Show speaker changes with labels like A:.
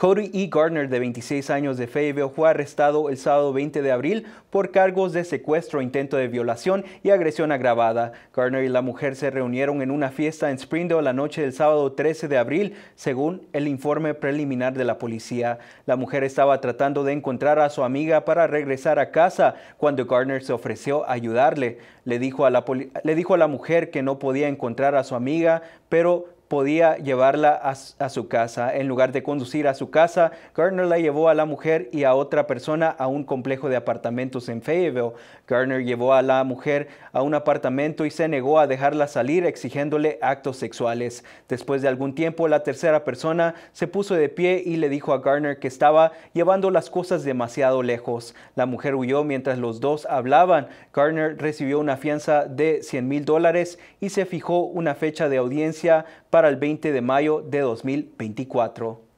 A: Cody E. Gardner, de 26 años de Fayetteville, fue arrestado el sábado 20 de abril por cargos de secuestro, intento de violación y agresión agravada. Gardner y la mujer se reunieron en una fiesta en Springdale la noche del sábado 13 de abril, según el informe preliminar de la policía. La mujer estaba tratando de encontrar a su amiga para regresar a casa cuando Gardner se ofreció a ayudarle. le dijo a la mujer que no podía encontrar a su amiga, pero podía llevarla a, su casa. En lugar de conducir a su casa, ...Garner la llevó a la mujer y a otra persona a un complejo de apartamentos en Fayetteville. ...Garner llevó a la mujer a un apartamento y se negó a dejarla salir exigiéndole actos sexuales. Después de algún tiempo, la tercera persona se puso de pie y le dijo a Garner... que estaba llevando las cosas demasiado lejos. La mujer huyó mientras los dos hablaban. ...Garner recibió una fianza de 100 mil dólares y se fijó una fecha de audiencia para para el 20 de mayo de 2024.